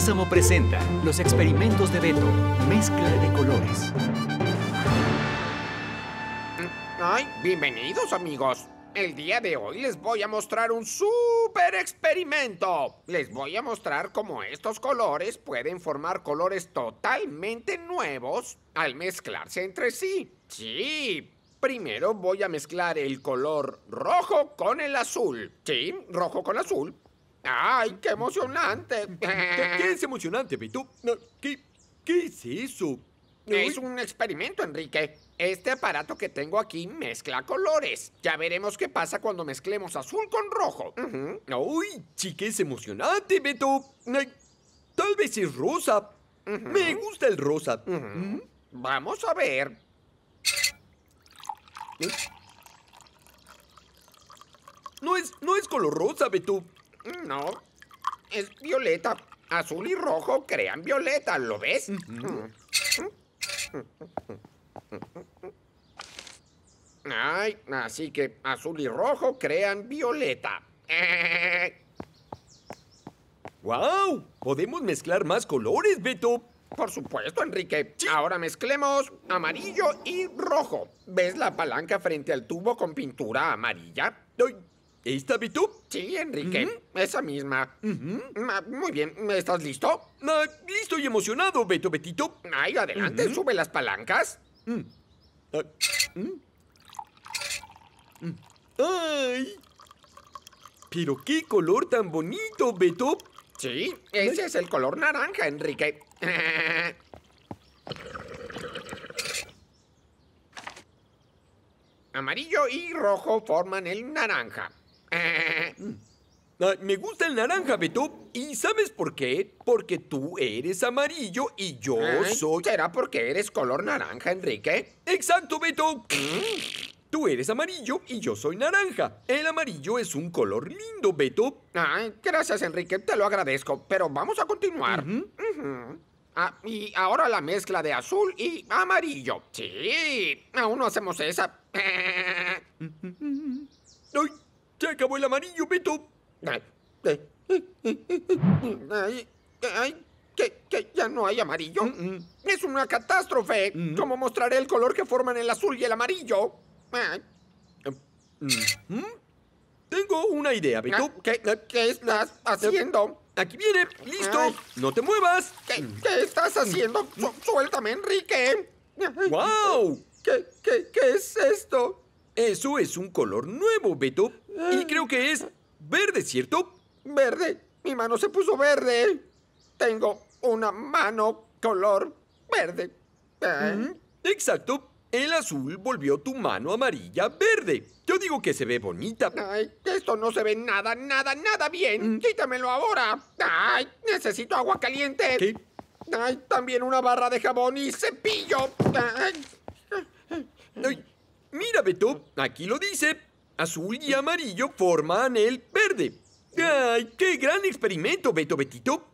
Sésamo presenta Los experimentos de Beto, mezcla de colores. Ay, bienvenidos amigos. El día de hoy les voy a mostrar un super experimento. Les voy a mostrar cómo estos colores pueden formar colores totalmente nuevos al mezclarse entre sí. Sí, primero voy a mezclar el color rojo con el azul. Sí, rojo con azul. ¡Ay, qué emocionante! ¿Qué, es emocionante, Beto? ¿Qué, ¿Qué es eso? Es un experimento, Enrique. Este aparato que tengo aquí mezcla colores. Ya veremos qué pasa cuando mezclemos azul con rojo. ¡Uy, es emocionante, Beto! tal vez es rosa. Me gusta el rosa. Mm. Vamos a ver. No es, no es color rosa, Beto. No, es violeta. Azul y rojo crean violeta, ¿lo ves? Ay, así que azul y rojo crean violeta. ¡Wow! Podemos mezclar más colores, Beto. Por supuesto, Enrique. Ahora mezclemos amarillo y rojo. ¿Ves la palanca frente al tubo con pintura amarilla? ¿Esta, Beto? Sí, Enrique, esa misma. Muy bien, ¿estás listo? Estoy listo y emocionado, Beto Betito. Ay, adelante, sube las palancas. Mm. Ah, mm. Mm. Pero qué color tan bonito, Beto. Sí, ese es el color naranja, Enrique. Amarillo y rojo forman el naranja. Me gusta el naranja, Beto. ¿Y sabes por qué? Porque tú eres amarillo y yo soy... ¿Será porque eres color naranja, Enrique? Exacto, Beto. Mm. Tú eres amarillo y yo soy naranja. El amarillo es un color lindo, Beto. gracias, Enrique. Te lo agradezco. Pero vamos a continuar. Ah, y ahora la mezcla de azul y amarillo. Sí, aún no hacemos esa. ¡Se acabó el amarillo, Beto! Ay, eh, eh, eh, ay, ya no hay amarillo? Mm, mm. ¡Es una catástrofe! Mm, ¿Cómo mostraré el color que forman el azul y el amarillo? Tengo una idea, Beto. Ah, ¿Qué, estás haciendo? Aquí viene, listo. No te muevas. ¿Qué, estás haciendo? suéltame, Enrique. ¡Wow! ¿Qué, qué, es esto? Eso es un color nuevo, Beto. Y creo que es verde, ¿cierto? Verde. Mi mano se puso verde. Tengo una mano color verde. Mm, exacto. El azul volvió tu mano amarilla verde. Yo digo que se ve bonita. Ay, esto no se ve nada, nada, nada bien. Mm. Quítamelo ahora. Ay, necesito agua caliente. ¿Qué? Ay, también una barra de jabón y cepillo. Ay. mira, Beto, aquí lo dice azul y amarillo forman el verde. ¡Ay, qué gran experimento, Beto Betito!